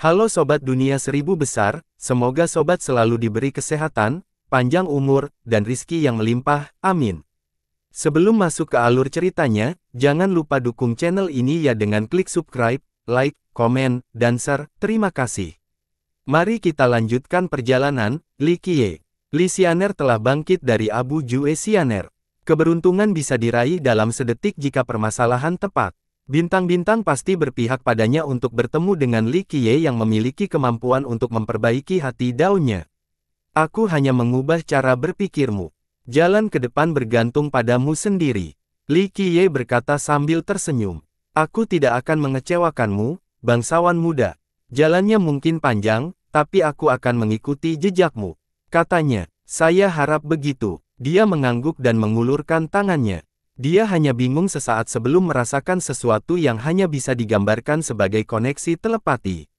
Halo Sobat Dunia Seribu Besar, semoga Sobat selalu diberi kesehatan, panjang umur, dan rizki yang melimpah, amin. Sebelum masuk ke alur ceritanya, jangan lupa dukung channel ini ya dengan klik subscribe, like, komen, dan share, terima kasih. Mari kita lanjutkan perjalanan, Li Qiye. Xianer telah bangkit dari Abu Jue Xianer. Keberuntungan bisa diraih dalam sedetik jika permasalahan tepat. Bintang-bintang pasti berpihak padanya untuk bertemu dengan Li Qiye yang memiliki kemampuan untuk memperbaiki hati daunnya. Aku hanya mengubah cara berpikirmu. Jalan ke depan bergantung padamu sendiri. Li Qiye berkata sambil tersenyum. Aku tidak akan mengecewakanmu, bangsawan muda. Jalannya mungkin panjang, tapi aku akan mengikuti jejakmu. Katanya, saya harap begitu. Dia mengangguk dan mengulurkan tangannya. Dia hanya bingung sesaat sebelum merasakan sesuatu yang hanya bisa digambarkan sebagai koneksi telepati.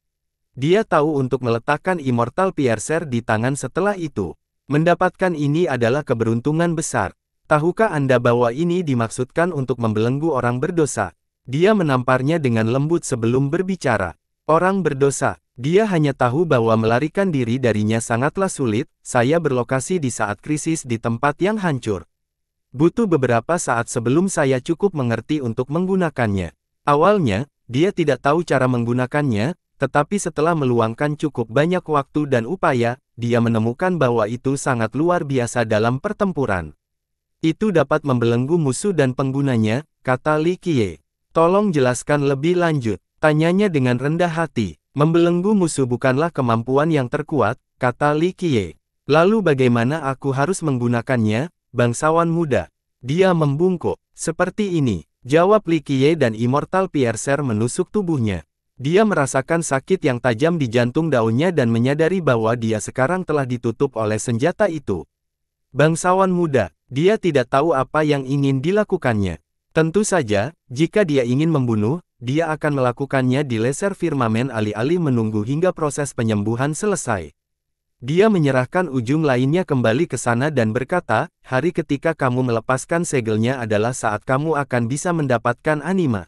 Dia tahu untuk meletakkan Immortal Piercer di tangan setelah itu. Mendapatkan ini adalah keberuntungan besar. Tahukah Anda bahwa ini dimaksudkan untuk membelenggu orang berdosa? Dia menamparnya dengan lembut sebelum berbicara. Orang berdosa, dia hanya tahu bahwa melarikan diri darinya sangatlah sulit, saya berlokasi di saat krisis di tempat yang hancur. Butuh beberapa saat sebelum saya cukup mengerti untuk menggunakannya. Awalnya, dia tidak tahu cara menggunakannya, tetapi setelah meluangkan cukup banyak waktu dan upaya, dia menemukan bahwa itu sangat luar biasa dalam pertempuran. Itu dapat membelenggu musuh dan penggunanya, kata Li Qiye. Tolong jelaskan lebih lanjut, tanyanya dengan rendah hati. Membelenggu musuh bukanlah kemampuan yang terkuat, kata Li Qiye. Lalu bagaimana aku harus menggunakannya? bangsawan muda. Dia membungkuk. Seperti ini, jawab Likie dan Immortal Piercer menusuk tubuhnya. Dia merasakan sakit yang tajam di jantung daunnya dan menyadari bahwa dia sekarang telah ditutup oleh senjata itu. Bangsawan muda, dia tidak tahu apa yang ingin dilakukannya. Tentu saja, jika dia ingin membunuh, dia akan melakukannya di leser firmamen alih-alih menunggu hingga proses penyembuhan selesai. Dia menyerahkan ujung lainnya kembali ke sana dan berkata, hari ketika kamu melepaskan segelnya adalah saat kamu akan bisa mendapatkan anima.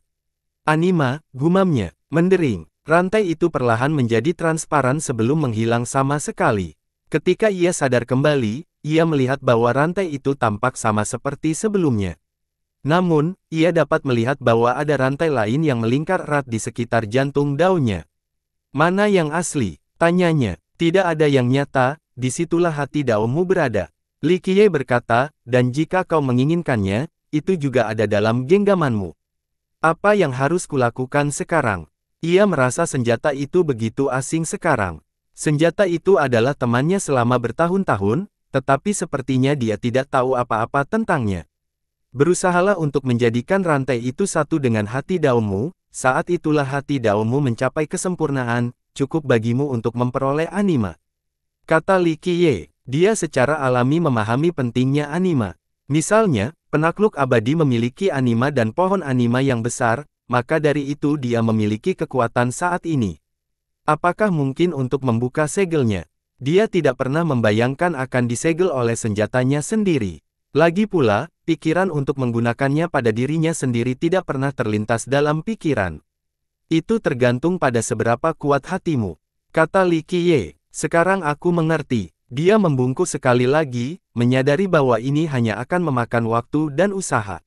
Anima, gumamnya, mendering. Rantai itu perlahan menjadi transparan sebelum menghilang sama sekali. Ketika ia sadar kembali, ia melihat bahwa rantai itu tampak sama seperti sebelumnya. Namun, ia dapat melihat bahwa ada rantai lain yang melingkar erat di sekitar jantung daunnya. Mana yang asli? Tanyanya. Tidak ada yang nyata, disitulah hati Daomu berada. Li Qiye berkata, dan jika kau menginginkannya, itu juga ada dalam genggamanmu. Apa yang harus kulakukan sekarang? Ia merasa senjata itu begitu asing sekarang. Senjata itu adalah temannya selama bertahun-tahun, tetapi sepertinya dia tidak tahu apa-apa tentangnya. Berusahalah untuk menjadikan rantai itu satu dengan hati daumu, saat itulah hati daumu mencapai kesempurnaan, cukup bagimu untuk memperoleh anima. Kata Li Qiye, dia secara alami memahami pentingnya anima. Misalnya, penakluk abadi memiliki anima dan pohon anima yang besar, maka dari itu dia memiliki kekuatan saat ini. Apakah mungkin untuk membuka segelnya? Dia tidak pernah membayangkan akan disegel oleh senjatanya sendiri. Lagi pula, pikiran untuk menggunakannya pada dirinya sendiri tidak pernah terlintas dalam pikiran. Itu tergantung pada seberapa kuat hatimu. Kata Li Qiye, sekarang aku mengerti. Dia membungkuk sekali lagi, menyadari bahwa ini hanya akan memakan waktu dan usaha.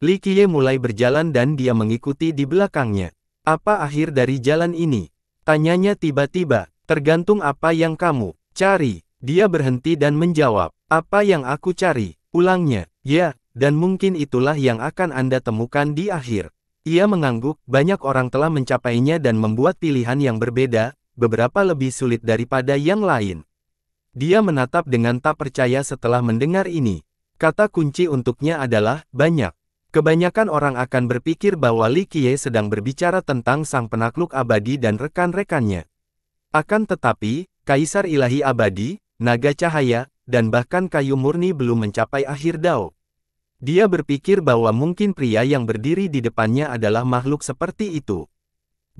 Li Qiye mulai berjalan dan dia mengikuti di belakangnya. Apa akhir dari jalan ini? Tanyanya tiba-tiba, tergantung apa yang kamu cari. Dia berhenti dan menjawab, apa yang aku cari? Ulangnya, ya, dan mungkin itulah yang akan Anda temukan di akhir. Ia mengangguk, banyak orang telah mencapainya dan membuat pilihan yang berbeda, beberapa lebih sulit daripada yang lain. Dia menatap dengan tak percaya setelah mendengar ini. Kata kunci untuknya adalah, banyak. Kebanyakan orang akan berpikir bahwa Li Qiye sedang berbicara tentang sang penakluk abadi dan rekan-rekannya. Akan tetapi, Kaisar Ilahi Abadi, Naga Cahaya, dan bahkan kayu murni belum mencapai akhir Dao. Dia berpikir bahwa mungkin pria yang berdiri di depannya adalah makhluk seperti itu.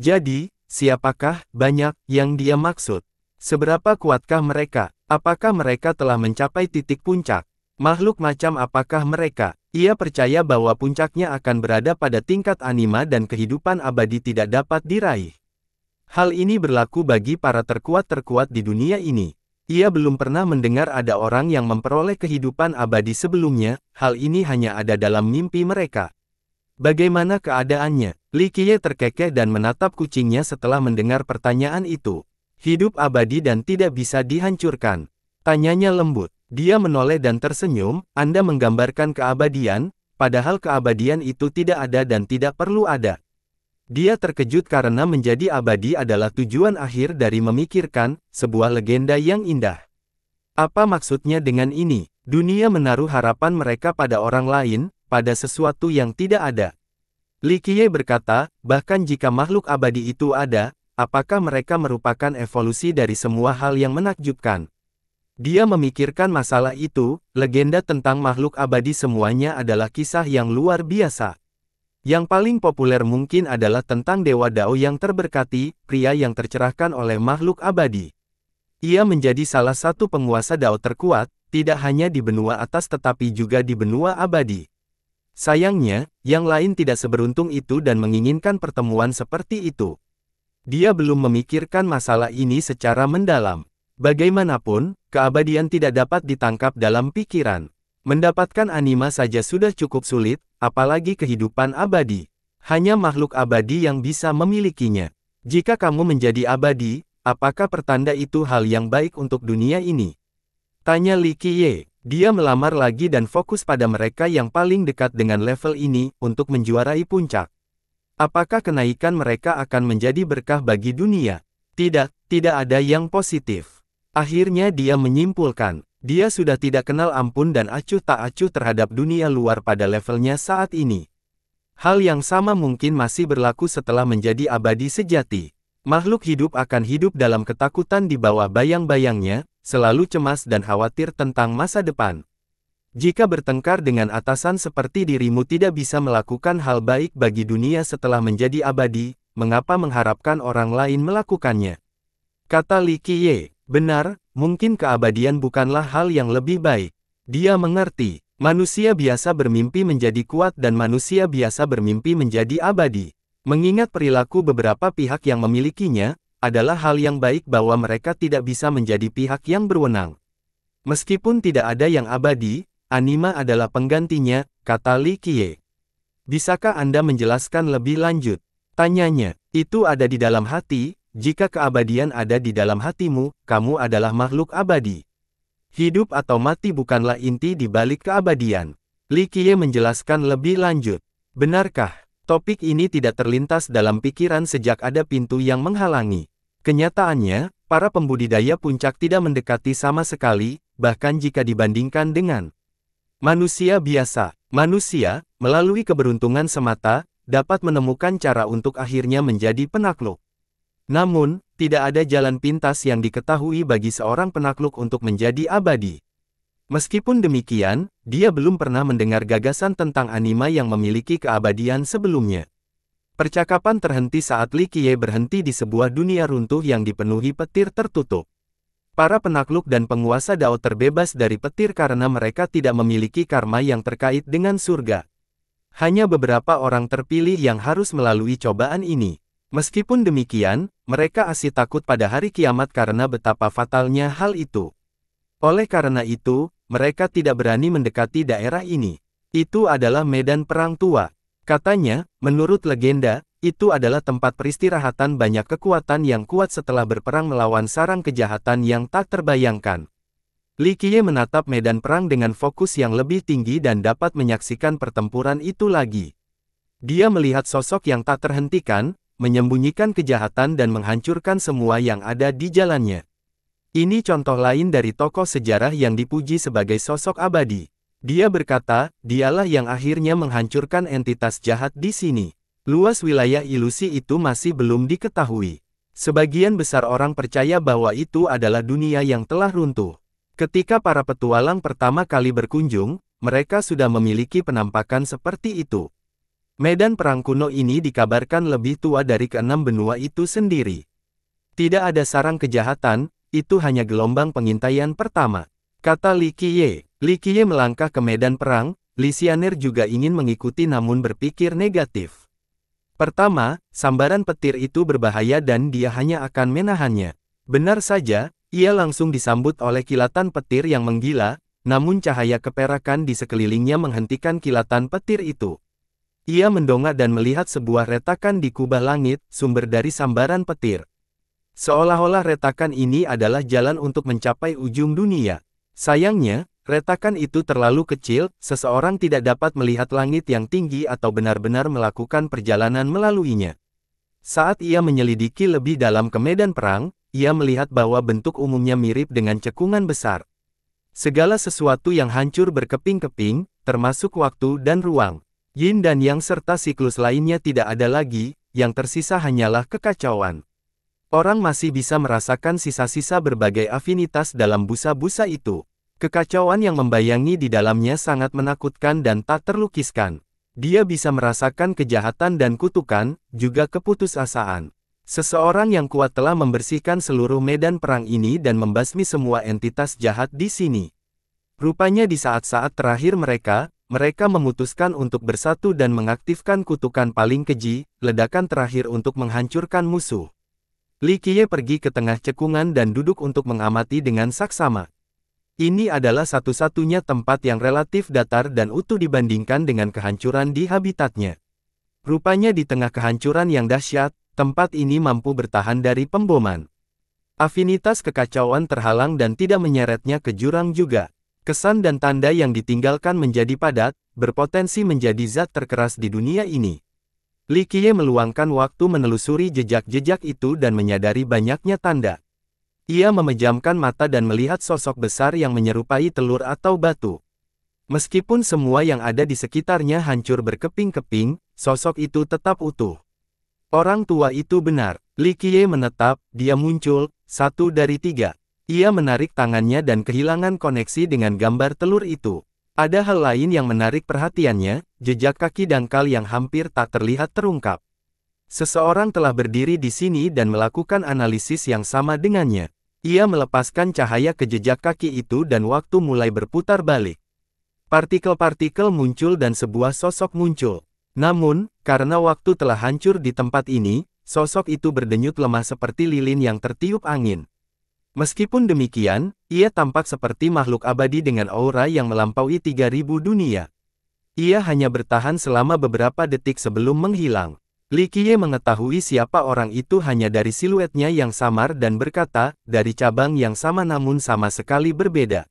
Jadi, siapakah banyak yang dia maksud? Seberapa kuatkah mereka? Apakah mereka telah mencapai titik puncak? Makhluk macam apakah mereka? Ia percaya bahwa puncaknya akan berada pada tingkat anima dan kehidupan abadi tidak dapat diraih. Hal ini berlaku bagi para terkuat-terkuat di dunia ini. Ia belum pernah mendengar ada orang yang memperoleh kehidupan abadi sebelumnya, hal ini hanya ada dalam mimpi mereka. Bagaimana keadaannya? Li Qiye terkekeh dan menatap kucingnya setelah mendengar pertanyaan itu. Hidup abadi dan tidak bisa dihancurkan. Tanyanya lembut. Dia menoleh dan tersenyum, Anda menggambarkan keabadian, padahal keabadian itu tidak ada dan tidak perlu ada. Dia terkejut karena menjadi abadi adalah tujuan akhir dari memikirkan sebuah legenda yang indah. Apa maksudnya dengan ini? Dunia menaruh harapan mereka pada orang lain, pada sesuatu yang tidak ada. Qiye berkata, bahkan jika makhluk abadi itu ada, apakah mereka merupakan evolusi dari semua hal yang menakjubkan? Dia memikirkan masalah itu, legenda tentang makhluk abadi semuanya adalah kisah yang luar biasa. Yang paling populer mungkin adalah tentang Dewa Dao yang terberkati, pria yang tercerahkan oleh makhluk abadi. Ia menjadi salah satu penguasa Dao terkuat, tidak hanya di benua atas tetapi juga di benua abadi. Sayangnya, yang lain tidak seberuntung itu dan menginginkan pertemuan seperti itu. Dia belum memikirkan masalah ini secara mendalam. Bagaimanapun, keabadian tidak dapat ditangkap dalam pikiran. Mendapatkan anima saja sudah cukup sulit, apalagi kehidupan abadi. Hanya makhluk abadi yang bisa memilikinya. Jika kamu menjadi abadi, apakah pertanda itu hal yang baik untuk dunia ini? Tanya Li Qiye. Dia melamar lagi dan fokus pada mereka yang paling dekat dengan level ini untuk menjuarai puncak. Apakah kenaikan mereka akan menjadi berkah bagi dunia? Tidak, tidak ada yang positif. Akhirnya dia menyimpulkan, dia sudah tidak kenal ampun dan acuh tak acuh terhadap dunia luar pada levelnya saat ini. Hal yang sama mungkin masih berlaku setelah menjadi abadi sejati. Makhluk hidup akan hidup dalam ketakutan di bawah bayang-bayangnya, selalu cemas dan khawatir tentang masa depan. Jika bertengkar dengan atasan seperti dirimu tidak bisa melakukan hal baik bagi dunia setelah menjadi abadi, mengapa mengharapkan orang lain melakukannya? Kata Li Qiye, benar, Mungkin keabadian bukanlah hal yang lebih baik. Dia mengerti, manusia biasa bermimpi menjadi kuat dan manusia biasa bermimpi menjadi abadi. Mengingat perilaku beberapa pihak yang memilikinya, adalah hal yang baik bahwa mereka tidak bisa menjadi pihak yang berwenang. Meskipun tidak ada yang abadi, anima adalah penggantinya, kata Li Kie. Bisakah Anda menjelaskan lebih lanjut? Tanyanya, itu ada di dalam hati, jika keabadian ada di dalam hatimu, kamu adalah makhluk abadi. Hidup atau mati bukanlah inti di balik keabadian. Li Qiye menjelaskan lebih lanjut. Benarkah, topik ini tidak terlintas dalam pikiran sejak ada pintu yang menghalangi. Kenyataannya, para pembudidaya puncak tidak mendekati sama sekali, bahkan jika dibandingkan dengan manusia biasa. Manusia, melalui keberuntungan semata, dapat menemukan cara untuk akhirnya menjadi penakluk. Namun, tidak ada jalan pintas yang diketahui bagi seorang penakluk untuk menjadi abadi. Meskipun demikian, dia belum pernah mendengar gagasan tentang anima yang memiliki keabadian sebelumnya. Percakapan terhenti saat Li Qiye berhenti di sebuah dunia runtuh yang dipenuhi petir tertutup. Para penakluk dan penguasa Dao terbebas dari petir karena mereka tidak memiliki karma yang terkait dengan surga. Hanya beberapa orang terpilih yang harus melalui cobaan ini. Meskipun demikian, mereka asih takut pada hari kiamat karena betapa fatalnya hal itu. Oleh karena itu, mereka tidak berani mendekati daerah ini. Itu adalah medan perang tua. Katanya, menurut legenda, itu adalah tempat peristirahatan banyak kekuatan yang kuat setelah berperang melawan sarang kejahatan yang tak terbayangkan. Li Qiye menatap medan perang dengan fokus yang lebih tinggi dan dapat menyaksikan pertempuran itu lagi. Dia melihat sosok yang tak terhentikan, menyembunyikan kejahatan dan menghancurkan semua yang ada di jalannya. Ini contoh lain dari tokoh sejarah yang dipuji sebagai sosok abadi. Dia berkata, dialah yang akhirnya menghancurkan entitas jahat di sini. Luas wilayah ilusi itu masih belum diketahui. Sebagian besar orang percaya bahwa itu adalah dunia yang telah runtuh. Ketika para petualang pertama kali berkunjung, mereka sudah memiliki penampakan seperti itu. Medan perang kuno ini dikabarkan lebih tua dari keenam benua itu sendiri. Tidak ada sarang kejahatan, itu hanya gelombang pengintaian pertama. Kata Li Qiye. Li Qiye melangkah ke medan perang, Xianer juga ingin mengikuti namun berpikir negatif. Pertama, sambaran petir itu berbahaya dan dia hanya akan menahannya. Benar saja, ia langsung disambut oleh kilatan petir yang menggila, namun cahaya keperakan di sekelilingnya menghentikan kilatan petir itu. Ia mendongak dan melihat sebuah retakan di kubah langit, sumber dari sambaran petir. Seolah-olah retakan ini adalah jalan untuk mencapai ujung dunia. Sayangnya, retakan itu terlalu kecil, seseorang tidak dapat melihat langit yang tinggi atau benar-benar melakukan perjalanan melaluinya. Saat ia menyelidiki lebih dalam ke medan perang, ia melihat bahwa bentuk umumnya mirip dengan cekungan besar. Segala sesuatu yang hancur berkeping-keping, termasuk waktu dan ruang. Yin dan Yang serta siklus lainnya tidak ada lagi, yang tersisa hanyalah kekacauan. Orang masih bisa merasakan sisa-sisa berbagai afinitas dalam busa-busa itu. Kekacauan yang membayangi di dalamnya sangat menakutkan dan tak terlukiskan. Dia bisa merasakan kejahatan dan kutukan, juga keputusasaan. Seseorang yang kuat telah membersihkan seluruh medan perang ini dan membasmi semua entitas jahat di sini. Rupanya di saat-saat terakhir mereka, mereka memutuskan untuk bersatu dan mengaktifkan kutukan paling keji, ledakan terakhir untuk menghancurkan musuh. Li Qiye pergi ke tengah cekungan dan duduk untuk mengamati dengan saksama. Ini adalah satu-satunya tempat yang relatif datar dan utuh dibandingkan dengan kehancuran di habitatnya. Rupanya di tengah kehancuran yang dahsyat, tempat ini mampu bertahan dari pemboman. Afinitas kekacauan terhalang dan tidak menyeretnya ke jurang juga. Kesan dan tanda yang ditinggalkan menjadi padat, berpotensi menjadi zat terkeras di dunia ini. Li Qiye meluangkan waktu menelusuri jejak-jejak itu dan menyadari banyaknya tanda. Ia memejamkan mata dan melihat sosok besar yang menyerupai telur atau batu. Meskipun semua yang ada di sekitarnya hancur berkeping-keping, sosok itu tetap utuh. Orang tua itu benar, Li Qiye menetap, dia muncul, satu dari tiga. Ia menarik tangannya dan kehilangan koneksi dengan gambar telur itu. Ada hal lain yang menarik perhatiannya, jejak kaki dangkal yang hampir tak terlihat terungkap. Seseorang telah berdiri di sini dan melakukan analisis yang sama dengannya. Ia melepaskan cahaya ke jejak kaki itu dan waktu mulai berputar balik. Partikel-partikel muncul dan sebuah sosok muncul. Namun, karena waktu telah hancur di tempat ini, sosok itu berdenyut lemah seperti lilin yang tertiup angin. Meskipun demikian, ia tampak seperti makhluk abadi dengan aura yang melampaui 3000 dunia. Ia hanya bertahan selama beberapa detik sebelum menghilang. Li Qiye mengetahui siapa orang itu hanya dari siluetnya yang samar dan berkata, dari cabang yang sama namun sama sekali berbeda.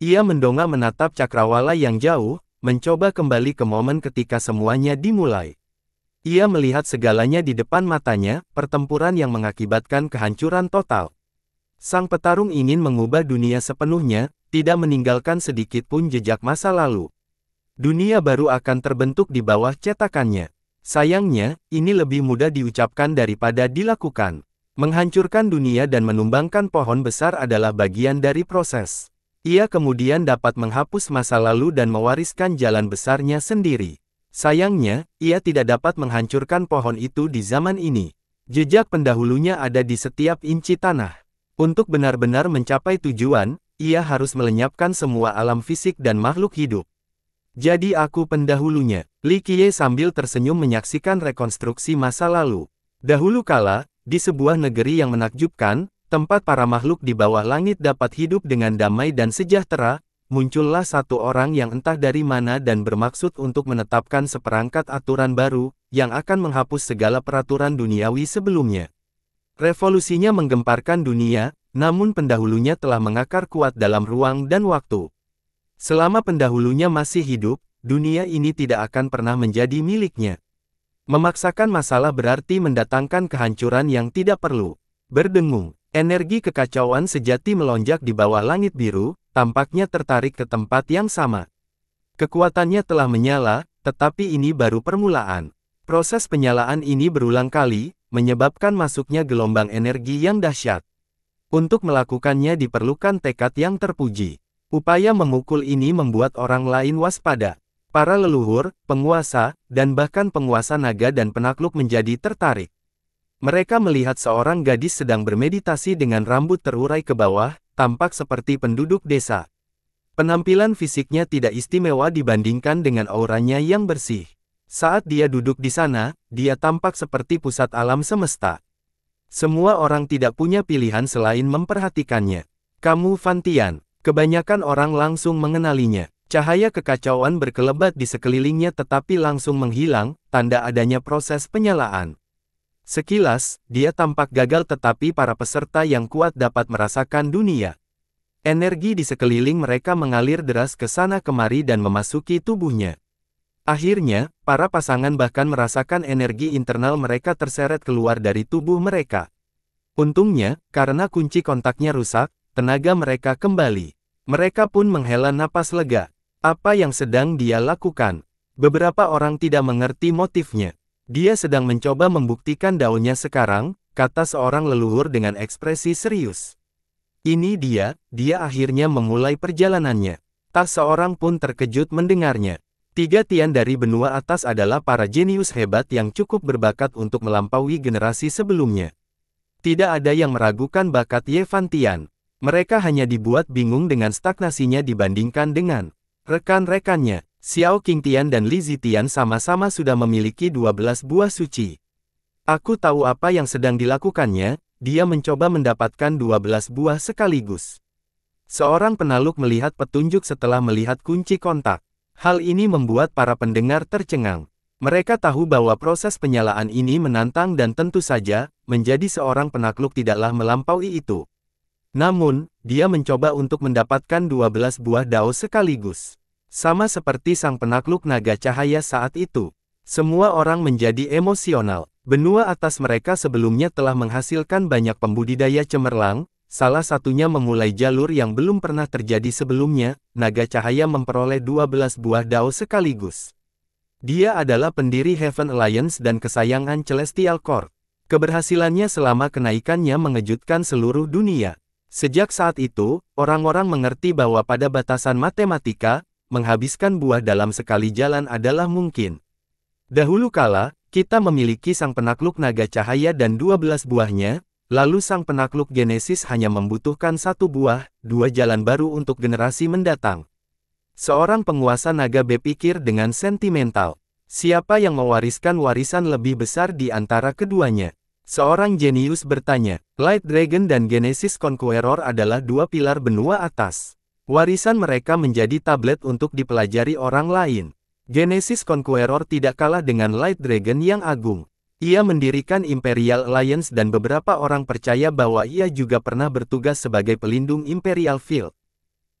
Ia mendongak menatap cakrawala yang jauh, mencoba kembali ke momen ketika semuanya dimulai. Ia melihat segalanya di depan matanya, pertempuran yang mengakibatkan kehancuran total. Sang petarung ingin mengubah dunia sepenuhnya, tidak meninggalkan sedikit pun jejak masa lalu. Dunia baru akan terbentuk di bawah cetakannya. Sayangnya, ini lebih mudah diucapkan daripada dilakukan. Menghancurkan dunia dan menumbangkan pohon besar adalah bagian dari proses. Ia kemudian dapat menghapus masa lalu dan mewariskan jalan besarnya sendiri. Sayangnya, ia tidak dapat menghancurkan pohon itu di zaman ini. Jejak pendahulunya ada di setiap inci tanah. Untuk benar-benar mencapai tujuan, ia harus melenyapkan semua alam fisik dan makhluk hidup. Jadi aku pendahulunya. Li Qiye sambil tersenyum menyaksikan rekonstruksi masa lalu. Dahulu kala, di sebuah negeri yang menakjubkan, tempat para makhluk di bawah langit dapat hidup dengan damai dan sejahtera, muncullah satu orang yang entah dari mana dan bermaksud untuk menetapkan seperangkat aturan baru, yang akan menghapus segala peraturan duniawi sebelumnya. Revolusinya menggemparkan dunia, namun pendahulunya telah mengakar kuat dalam ruang dan waktu. Selama pendahulunya masih hidup, dunia ini tidak akan pernah menjadi miliknya. Memaksakan masalah berarti mendatangkan kehancuran yang tidak perlu. Berdengung, energi kekacauan sejati melonjak di bawah langit biru, tampaknya tertarik ke tempat yang sama. Kekuatannya telah menyala, tetapi ini baru permulaan. Proses penyalaan ini berulang kali, menyebabkan masuknya gelombang energi yang dahsyat. Untuk melakukannya diperlukan tekad yang terpuji. Upaya memukul ini membuat orang lain waspada. Para leluhur, penguasa, dan bahkan penguasa naga dan penakluk menjadi tertarik. Mereka melihat seorang gadis sedang bermeditasi dengan rambut terurai ke bawah, tampak seperti penduduk desa. Penampilan fisiknya tidak istimewa dibandingkan dengan auranya yang bersih. Saat dia duduk di sana, dia tampak seperti pusat alam semesta. Semua orang tidak punya pilihan selain memperhatikannya. Kamu Fantian. kebanyakan orang langsung mengenalinya. Cahaya kekacauan berkelebat di sekelilingnya tetapi langsung menghilang, tanda adanya proses penyalaan. Sekilas, dia tampak gagal tetapi para peserta yang kuat dapat merasakan dunia. Energi di sekeliling mereka mengalir deras ke sana kemari dan memasuki tubuhnya. Akhirnya, para pasangan bahkan merasakan energi internal mereka terseret keluar dari tubuh mereka. Untungnya, karena kunci kontaknya rusak, tenaga mereka kembali. Mereka pun menghela napas lega. Apa yang sedang dia lakukan? Beberapa orang tidak mengerti motifnya. Dia sedang mencoba membuktikan daunnya sekarang, kata seorang leluhur dengan ekspresi serius. Ini dia, dia akhirnya memulai perjalanannya. Tak seorang pun terkejut mendengarnya. Tiga Tian dari benua atas adalah para jenius hebat yang cukup berbakat untuk melampaui generasi sebelumnya. Tidak ada yang meragukan bakat Ye Tian. Mereka hanya dibuat bingung dengan stagnasinya dibandingkan dengan rekan-rekannya. Xiao Qing Tian dan Li Zitian sama-sama sudah memiliki 12 buah suci. Aku tahu apa yang sedang dilakukannya, dia mencoba mendapatkan 12 buah sekaligus. Seorang penaluk melihat petunjuk setelah melihat kunci kontak. Hal ini membuat para pendengar tercengang. Mereka tahu bahwa proses penyalaan ini menantang dan tentu saja, menjadi seorang penakluk tidaklah melampaui itu. Namun, dia mencoba untuk mendapatkan 12 buah dao sekaligus. Sama seperti sang penakluk naga cahaya saat itu. Semua orang menjadi emosional. Benua atas mereka sebelumnya telah menghasilkan banyak pembudidaya cemerlang, Salah satunya memulai jalur yang belum pernah terjadi sebelumnya, naga cahaya memperoleh 12 buah dao sekaligus. Dia adalah pendiri Heaven Alliance dan kesayangan Celestial Court. Keberhasilannya selama kenaikannya mengejutkan seluruh dunia. Sejak saat itu, orang-orang mengerti bahwa pada batasan matematika, menghabiskan buah dalam sekali jalan adalah mungkin. Dahulu kala, kita memiliki sang penakluk naga cahaya dan 12 buahnya, Lalu sang penakluk Genesis hanya membutuhkan satu buah, dua jalan baru untuk generasi mendatang. Seorang penguasa naga berpikir dengan sentimental. Siapa yang mewariskan warisan lebih besar di antara keduanya? Seorang jenius bertanya, Light Dragon dan Genesis Conqueror adalah dua pilar benua atas. Warisan mereka menjadi tablet untuk dipelajari orang lain. Genesis Conqueror tidak kalah dengan Light Dragon yang agung. Ia mendirikan Imperial Alliance dan beberapa orang percaya bahwa ia juga pernah bertugas sebagai pelindung Imperial Field.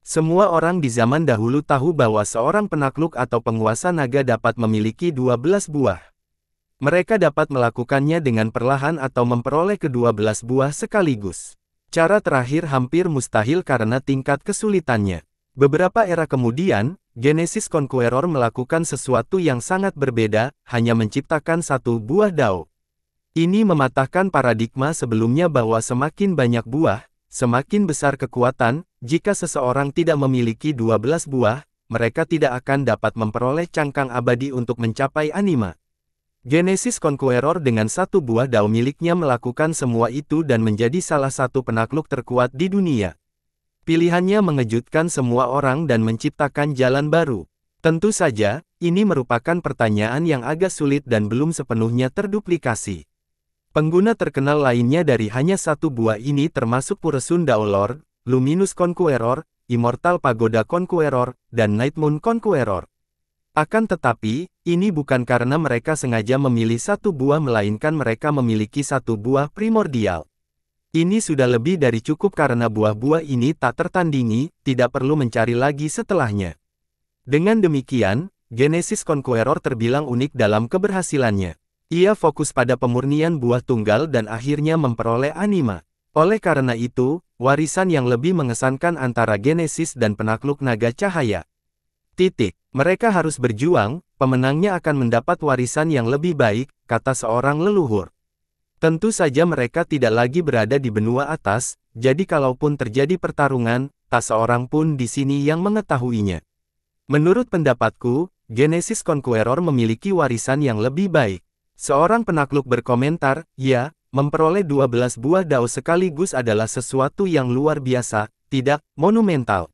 Semua orang di zaman dahulu tahu bahwa seorang penakluk atau penguasa naga dapat memiliki 12 buah. Mereka dapat melakukannya dengan perlahan atau memperoleh ke-12 buah sekaligus. Cara terakhir hampir mustahil karena tingkat kesulitannya. Beberapa era kemudian, Genesis Conqueror melakukan sesuatu yang sangat berbeda, hanya menciptakan satu buah dao. Ini mematahkan paradigma sebelumnya bahwa semakin banyak buah, semakin besar kekuatan, jika seseorang tidak memiliki 12 buah, mereka tidak akan dapat memperoleh cangkang abadi untuk mencapai anima. Genesis Conqueror dengan satu buah dao miliknya melakukan semua itu dan menjadi salah satu penakluk terkuat di dunia. Pilihannya mengejutkan semua orang dan menciptakan jalan baru. Tentu saja, ini merupakan pertanyaan yang agak sulit dan belum sepenuhnya terduplikasi. Pengguna terkenal lainnya dari hanya satu buah ini termasuk Puresun Daolor, Luminous Conqueror, Immortal Pagoda Conqueror, dan Nightmoon Conqueror. Akan tetapi, ini bukan karena mereka sengaja memilih satu buah melainkan mereka memiliki satu buah primordial. Ini sudah lebih dari cukup karena buah-buah ini tak tertandingi, tidak perlu mencari lagi setelahnya. Dengan demikian, Genesis Conqueror terbilang unik dalam keberhasilannya. Ia fokus pada pemurnian buah tunggal dan akhirnya memperoleh anima. Oleh karena itu, warisan yang lebih mengesankan antara Genesis dan penakluk naga cahaya. Titik. Mereka harus berjuang, pemenangnya akan mendapat warisan yang lebih baik, kata seorang leluhur. Tentu saja mereka tidak lagi berada di benua atas, jadi kalaupun terjadi pertarungan, tak seorang pun di sini yang mengetahuinya. Menurut pendapatku, Genesis Conqueror memiliki warisan yang lebih baik. Seorang penakluk berkomentar, ya, memperoleh 12 buah dao sekaligus adalah sesuatu yang luar biasa, tidak, monumental.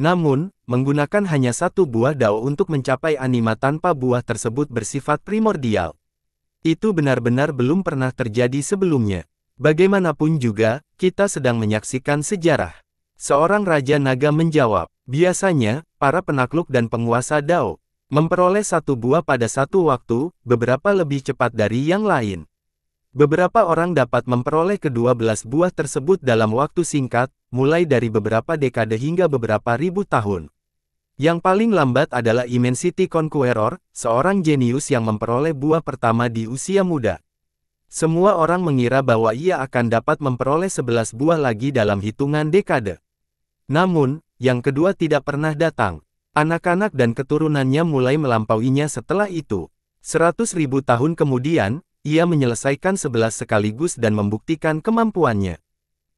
Namun, menggunakan hanya satu buah dao untuk mencapai anima tanpa buah tersebut bersifat primordial. Itu benar-benar belum pernah terjadi sebelumnya. Bagaimanapun juga, kita sedang menyaksikan sejarah. Seorang Raja Naga menjawab, biasanya, para penakluk dan penguasa Dao, memperoleh satu buah pada satu waktu, beberapa lebih cepat dari yang lain. Beberapa orang dapat memperoleh kedua belas buah tersebut dalam waktu singkat, mulai dari beberapa dekade hingga beberapa ribu tahun. Yang paling lambat adalah Immensity Conqueror, seorang jenius yang memperoleh buah pertama di usia muda. Semua orang mengira bahwa ia akan dapat memperoleh 11 buah lagi dalam hitungan dekade. Namun, yang kedua tidak pernah datang. Anak-anak dan keturunannya mulai melampauinya setelah itu. Seratus ribu tahun kemudian, ia menyelesaikan sebelas sekaligus dan membuktikan kemampuannya.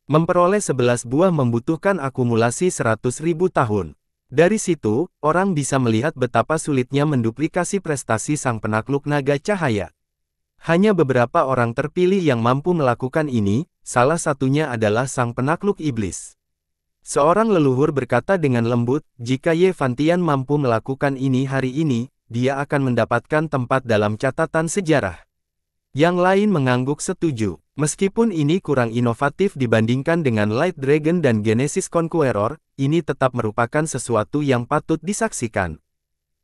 Memperoleh 11 buah membutuhkan akumulasi seratus ribu tahun. Dari situ, orang bisa melihat betapa sulitnya menduplikasi prestasi sang penakluk naga cahaya. Hanya beberapa orang terpilih yang mampu melakukan ini, salah satunya adalah sang penakluk iblis. Seorang leluhur berkata dengan lembut, jika Ye Fantian mampu melakukan ini hari ini, dia akan mendapatkan tempat dalam catatan sejarah. Yang lain mengangguk setuju. Meskipun ini kurang inovatif dibandingkan dengan Light Dragon dan Genesis Conqueror, ini tetap merupakan sesuatu yang patut disaksikan.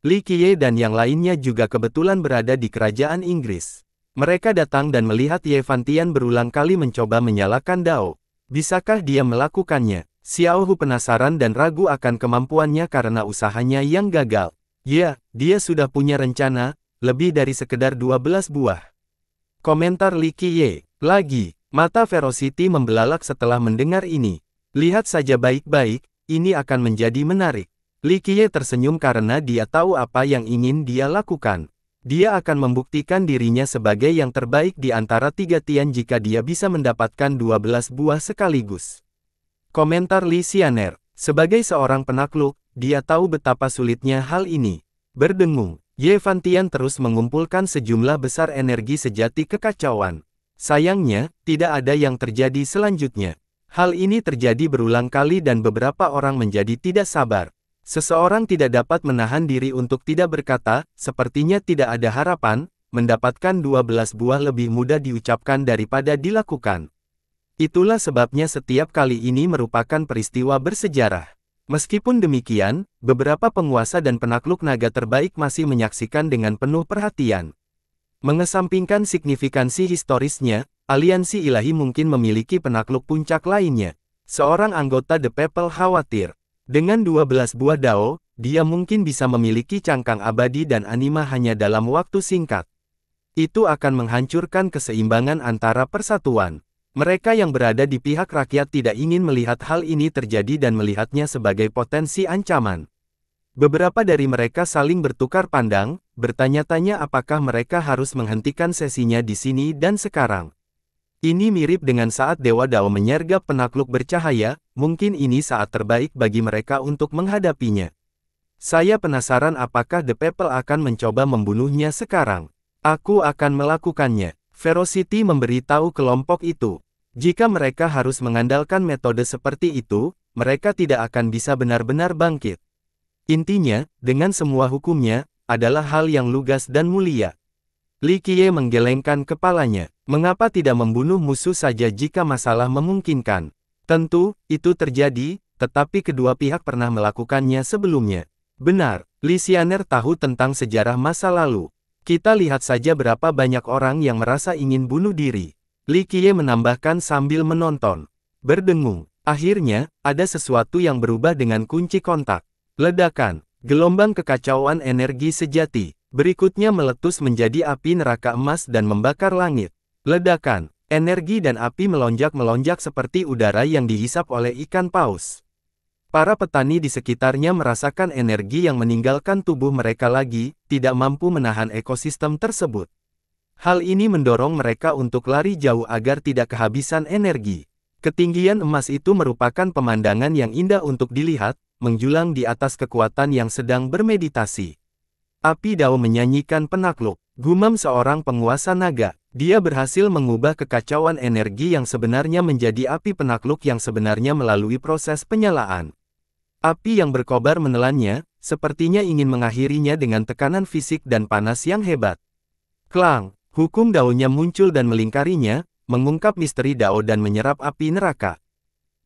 Li Qiye dan yang lainnya juga kebetulan berada di kerajaan Inggris. Mereka datang dan melihat Ye Fantian berulang kali mencoba menyalakan Dao. Bisakah dia melakukannya? Xiao Hu penasaran dan ragu akan kemampuannya karena usahanya yang gagal. Ya, dia sudah punya rencana, lebih dari sekedar 12 buah. Komentar Li Qiye lagi, mata Ferocity membelalak setelah mendengar ini. Lihat saja baik-baik, ini akan menjadi menarik. Likie tersenyum karena dia tahu apa yang ingin dia lakukan. Dia akan membuktikan dirinya sebagai yang terbaik di antara tiga Tian jika dia bisa mendapatkan 12 buah sekaligus. Komentar Li Xianer, sebagai seorang penakluk, dia tahu betapa sulitnya hal ini. Berdengung, Ye Fantian terus mengumpulkan sejumlah besar energi sejati kekacauan. Sayangnya, tidak ada yang terjadi selanjutnya. Hal ini terjadi berulang kali dan beberapa orang menjadi tidak sabar. Seseorang tidak dapat menahan diri untuk tidak berkata, sepertinya tidak ada harapan, mendapatkan 12 buah lebih mudah diucapkan daripada dilakukan. Itulah sebabnya setiap kali ini merupakan peristiwa bersejarah. Meskipun demikian, beberapa penguasa dan penakluk naga terbaik masih menyaksikan dengan penuh perhatian. Mengesampingkan signifikansi historisnya, aliansi ilahi mungkin memiliki penakluk puncak lainnya. Seorang anggota The People khawatir. Dengan 12 buah dao, dia mungkin bisa memiliki cangkang abadi dan anima hanya dalam waktu singkat. Itu akan menghancurkan keseimbangan antara persatuan. Mereka yang berada di pihak rakyat tidak ingin melihat hal ini terjadi dan melihatnya sebagai potensi ancaman. Beberapa dari mereka saling bertukar pandang, bertanya-tanya apakah mereka harus menghentikan sesinya di sini dan sekarang. Ini mirip dengan saat Dewa Dao menyergap penakluk bercahaya, mungkin ini saat terbaik bagi mereka untuk menghadapinya. Saya penasaran apakah The People akan mencoba membunuhnya sekarang. Aku akan melakukannya. Ferocity tahu kelompok itu. Jika mereka harus mengandalkan metode seperti itu, mereka tidak akan bisa benar-benar bangkit. Intinya, dengan semua hukumnya, adalah hal yang lugas dan mulia. Li Qiye menggelengkan kepalanya. Mengapa tidak membunuh musuh saja jika masalah memungkinkan? Tentu, itu terjadi, tetapi kedua pihak pernah melakukannya sebelumnya. Benar, Li Xianer tahu tentang sejarah masa lalu. Kita lihat saja berapa banyak orang yang merasa ingin bunuh diri. Li Qiye menambahkan sambil menonton. Berdengung, akhirnya, ada sesuatu yang berubah dengan kunci kontak. Ledakan, gelombang kekacauan energi sejati, berikutnya meletus menjadi api neraka emas dan membakar langit. Ledakan, energi dan api melonjak-melonjak seperti udara yang dihisap oleh ikan paus. Para petani di sekitarnya merasakan energi yang meninggalkan tubuh mereka lagi, tidak mampu menahan ekosistem tersebut. Hal ini mendorong mereka untuk lari jauh agar tidak kehabisan energi. Ketinggian emas itu merupakan pemandangan yang indah untuk dilihat, menjulang di atas kekuatan yang sedang bermeditasi. Api Dao menyanyikan penakluk, gumam seorang penguasa naga. Dia berhasil mengubah kekacauan energi yang sebenarnya menjadi api penakluk yang sebenarnya melalui proses penyalaan. Api yang berkobar menelannya, sepertinya ingin mengakhirinya dengan tekanan fisik dan panas yang hebat. Klang, hukum daunnya muncul dan melingkarinya, mengungkap misteri Dao dan menyerap api neraka.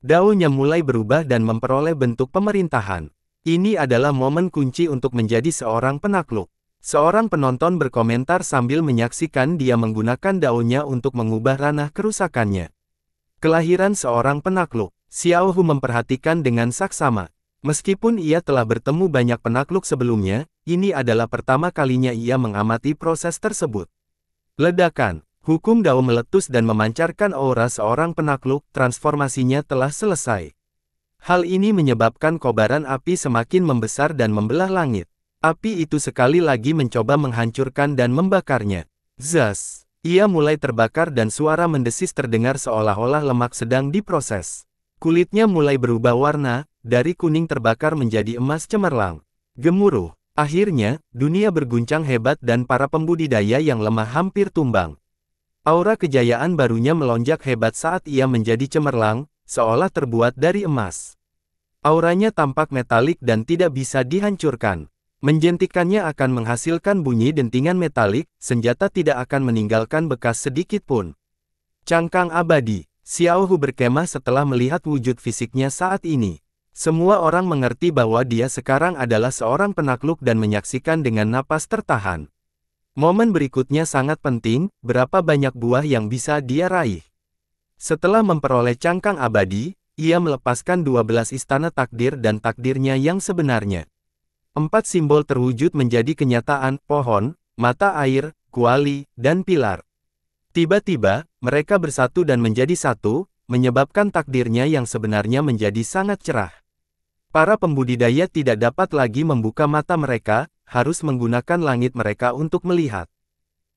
Dao-nya mulai berubah dan memperoleh bentuk pemerintahan. Ini adalah momen kunci untuk menjadi seorang penakluk. Seorang penonton berkomentar sambil menyaksikan dia menggunakan daunnya untuk mengubah ranah kerusakannya. Kelahiran seorang penakluk, Xiao Hu memperhatikan dengan saksama. Meskipun ia telah bertemu banyak penakluk sebelumnya, ini adalah pertama kalinya ia mengamati proses tersebut. Ledakan Hukum Dao meletus dan memancarkan aura seorang penakluk, transformasinya telah selesai. Hal ini menyebabkan kobaran api semakin membesar dan membelah langit. Api itu sekali lagi mencoba menghancurkan dan membakarnya. Zas! Ia mulai terbakar dan suara mendesis terdengar seolah-olah lemak sedang diproses. Kulitnya mulai berubah warna, dari kuning terbakar menjadi emas cemerlang. Gemuruh. Akhirnya, dunia berguncang hebat dan para pembudidaya yang lemah hampir tumbang. Aura kejayaan barunya melonjak hebat saat ia menjadi cemerlang, seolah terbuat dari emas. Auranya tampak metalik dan tidak bisa dihancurkan. Menjentikannya akan menghasilkan bunyi dentingan metalik, senjata tidak akan meninggalkan bekas sedikit pun. Cangkang abadi, Xiao Hu berkemah setelah melihat wujud fisiknya saat ini. Semua orang mengerti bahwa dia sekarang adalah seorang penakluk dan menyaksikan dengan napas tertahan. Momen berikutnya sangat penting, berapa banyak buah yang bisa dia raih. Setelah memperoleh cangkang abadi, ia melepaskan 12 istana takdir dan takdirnya yang sebenarnya. Empat simbol terwujud menjadi kenyataan, pohon, mata air, kuali, dan pilar. Tiba-tiba, mereka bersatu dan menjadi satu, menyebabkan takdirnya yang sebenarnya menjadi sangat cerah. Para pembudidaya tidak dapat lagi membuka mata mereka, harus menggunakan langit mereka untuk melihat.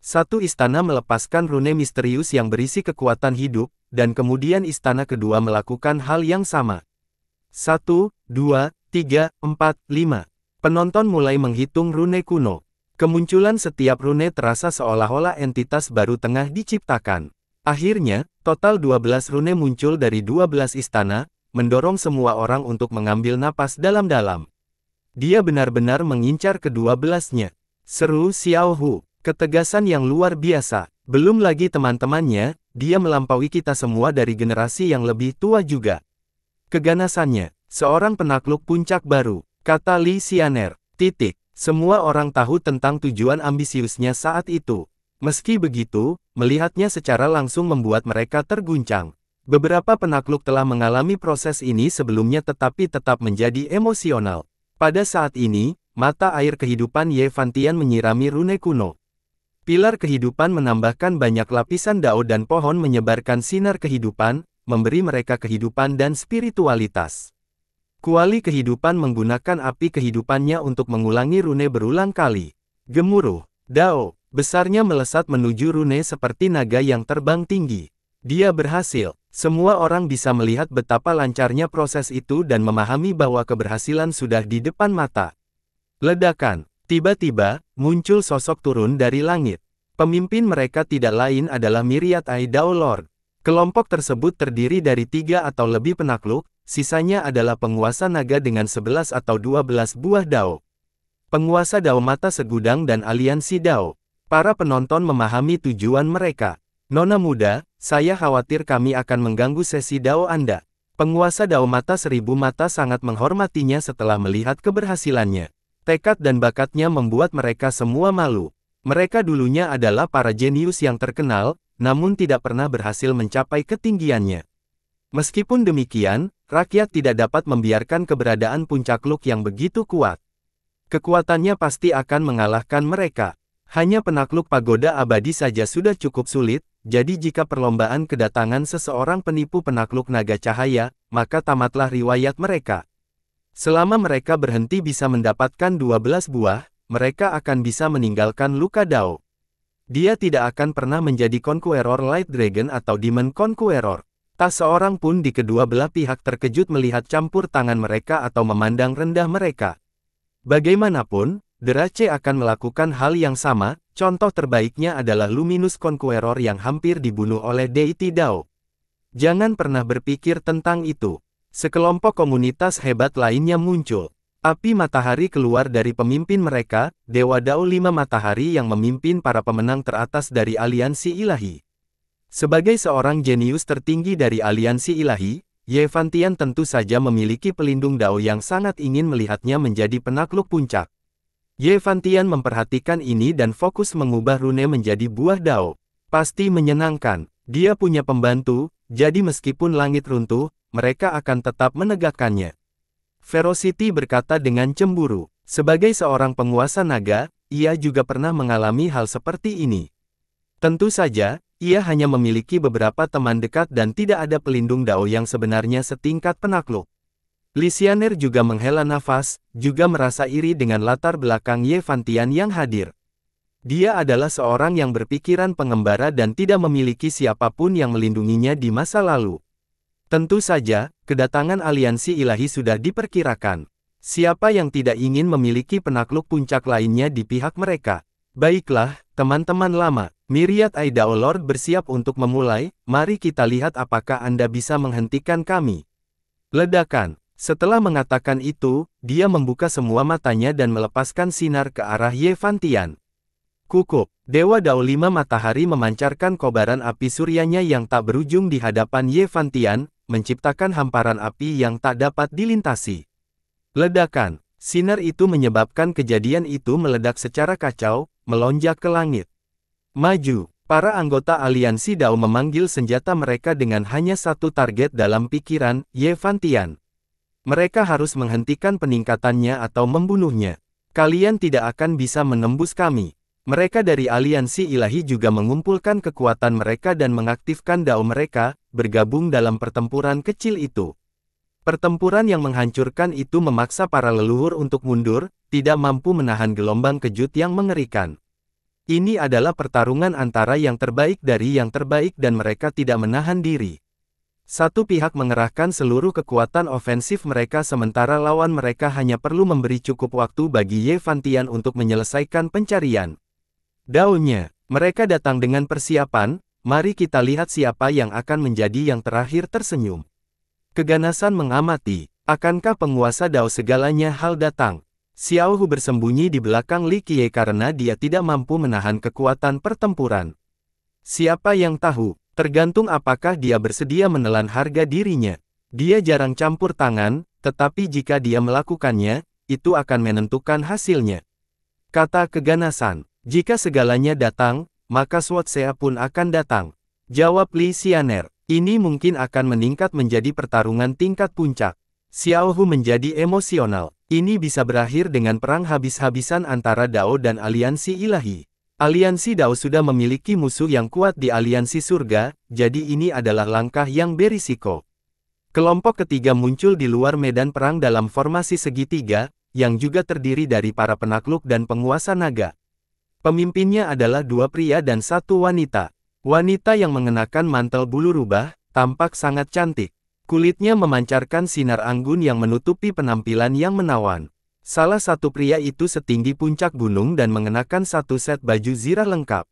Satu istana melepaskan rune misterius yang berisi kekuatan hidup, dan kemudian istana kedua melakukan hal yang sama. Satu, dua, tiga, empat, lima. Penonton mulai menghitung rune kuno. Kemunculan setiap rune terasa seolah-olah entitas baru tengah diciptakan. Akhirnya, total 12 rune muncul dari 12 istana, mendorong semua orang untuk mengambil napas dalam-dalam. Dia benar-benar mengincar kedua belasnya. Seru Xiao Hu, ketegasan yang luar biasa. Belum lagi teman-temannya, dia melampaui kita semua dari generasi yang lebih tua juga. Keganasannya, seorang penakluk puncak baru, kata Li Xianer, titik. Semua orang tahu tentang tujuan ambisiusnya saat itu. Meski begitu, melihatnya secara langsung membuat mereka terguncang. Beberapa penakluk telah mengalami proses ini sebelumnya tetapi tetap menjadi emosional. Pada saat ini, mata air kehidupan Yevantian menyirami rune kuno. Pilar kehidupan menambahkan banyak lapisan dao dan pohon menyebarkan sinar kehidupan, memberi mereka kehidupan dan spiritualitas. Kuali kehidupan menggunakan api kehidupannya untuk mengulangi rune berulang kali. Gemuruh, dao, besarnya melesat menuju rune seperti naga yang terbang tinggi. Dia berhasil, semua orang bisa melihat betapa lancarnya proses itu dan memahami bahwa keberhasilan sudah di depan mata. Ledakan, tiba-tiba, muncul sosok turun dari langit. Pemimpin mereka tidak lain adalah Miriat Aidao Lord. Kelompok tersebut terdiri dari tiga atau lebih penakluk, sisanya adalah penguasa naga dengan sebelas atau dua belas buah dao. Penguasa dao mata segudang dan aliansi dao. Para penonton memahami tujuan mereka. Nona muda, saya khawatir kami akan mengganggu sesi dao Anda. Penguasa dao mata seribu mata sangat menghormatinya setelah melihat keberhasilannya. Tekad dan bakatnya membuat mereka semua malu. Mereka dulunya adalah para jenius yang terkenal, namun tidak pernah berhasil mencapai ketinggiannya. Meskipun demikian, rakyat tidak dapat membiarkan keberadaan puncak luk yang begitu kuat. Kekuatannya pasti akan mengalahkan mereka. Hanya penakluk pagoda abadi saja sudah cukup sulit, jadi jika perlombaan kedatangan seseorang penipu penakluk naga cahaya, maka tamatlah riwayat mereka. Selama mereka berhenti bisa mendapatkan 12 buah, mereka akan bisa meninggalkan luka dao. Dia tidak akan pernah menjadi Conqueror Light Dragon atau Demon Conqueror. Tak seorang pun di kedua belah pihak terkejut melihat campur tangan mereka atau memandang rendah mereka. Bagaimanapun, Derace akan melakukan hal yang sama, contoh terbaiknya adalah Luminous Conqueror yang hampir dibunuh oleh Deity Dao. Jangan pernah berpikir tentang itu. Sekelompok komunitas hebat lainnya muncul. Api matahari keluar dari pemimpin mereka, Dewa Dao Lima Matahari yang memimpin para pemenang teratas dari Aliansi Ilahi. Sebagai seorang jenius tertinggi dari Aliansi Ilahi, Yevantian tentu saja memiliki pelindung Dao yang sangat ingin melihatnya menjadi penakluk puncak. Ye Fantian memperhatikan ini dan fokus mengubah rune menjadi buah dao. Pasti menyenangkan, dia punya pembantu, jadi meskipun langit runtuh, mereka akan tetap menegakkannya. Ferocity berkata dengan cemburu, sebagai seorang penguasa naga, ia juga pernah mengalami hal seperti ini. Tentu saja, ia hanya memiliki beberapa teman dekat dan tidak ada pelindung dao yang sebenarnya setingkat penakluk. Lisianer juga menghela nafas, juga merasa iri dengan latar belakang Yevantian yang hadir. Dia adalah seorang yang berpikiran pengembara dan tidak memiliki siapapun yang melindunginya di masa lalu. Tentu saja, kedatangan aliansi ilahi sudah diperkirakan. Siapa yang tidak ingin memiliki penakluk puncak lainnya di pihak mereka? Baiklah, teman-teman lama, Miriat Lord bersiap untuk memulai, mari kita lihat apakah Anda bisa menghentikan kami. Ledakan setelah mengatakan itu, dia membuka semua matanya dan melepaskan sinar ke arah Ye Fantian. Kukup, Dewa Dao Lima Matahari memancarkan kobaran api suryanya yang tak berujung di hadapan Ye Fantian, menciptakan hamparan api yang tak dapat dilintasi. Ledakan, sinar itu menyebabkan kejadian itu meledak secara kacau, melonjak ke langit. Maju, para anggota aliansi Dao memanggil senjata mereka dengan hanya satu target dalam pikiran, Ye Fantian. Mereka harus menghentikan peningkatannya atau membunuhnya. Kalian tidak akan bisa menembus kami. Mereka dari aliansi ilahi juga mengumpulkan kekuatan mereka dan mengaktifkan dao mereka, bergabung dalam pertempuran kecil itu. Pertempuran yang menghancurkan itu memaksa para leluhur untuk mundur, tidak mampu menahan gelombang kejut yang mengerikan. Ini adalah pertarungan antara yang terbaik dari yang terbaik dan mereka tidak menahan diri. Satu pihak mengerahkan seluruh kekuatan ofensif mereka sementara lawan mereka hanya perlu memberi cukup waktu bagi Ye Fantian untuk menyelesaikan pencarian. Daunnya, mereka datang dengan persiapan, mari kita lihat siapa yang akan menjadi yang terakhir tersenyum. Keganasan mengamati, akankah penguasa Dao segalanya hal datang? Xiao Hu bersembunyi di belakang Li Qiye karena dia tidak mampu menahan kekuatan pertempuran. Siapa yang tahu, Tergantung apakah dia bersedia menelan harga dirinya. Dia jarang campur tangan, tetapi jika dia melakukannya, itu akan menentukan hasilnya. Kata keganasan, jika segalanya datang, maka Swatsea pun akan datang. Jawab Li Xianer, ini mungkin akan meningkat menjadi pertarungan tingkat puncak. Xiaohu menjadi emosional. Ini bisa berakhir dengan perang habis-habisan antara Dao dan aliansi ilahi. Aliansi Dao sudah memiliki musuh yang kuat di aliansi surga, jadi ini adalah langkah yang berisiko. Kelompok ketiga muncul di luar medan perang dalam formasi segitiga, yang juga terdiri dari para penakluk dan penguasa naga. Pemimpinnya adalah dua pria dan satu wanita. Wanita yang mengenakan mantel bulu rubah, tampak sangat cantik. Kulitnya memancarkan sinar anggun yang menutupi penampilan yang menawan. Salah satu pria itu setinggi puncak gunung dan mengenakan satu set baju zirah lengkap.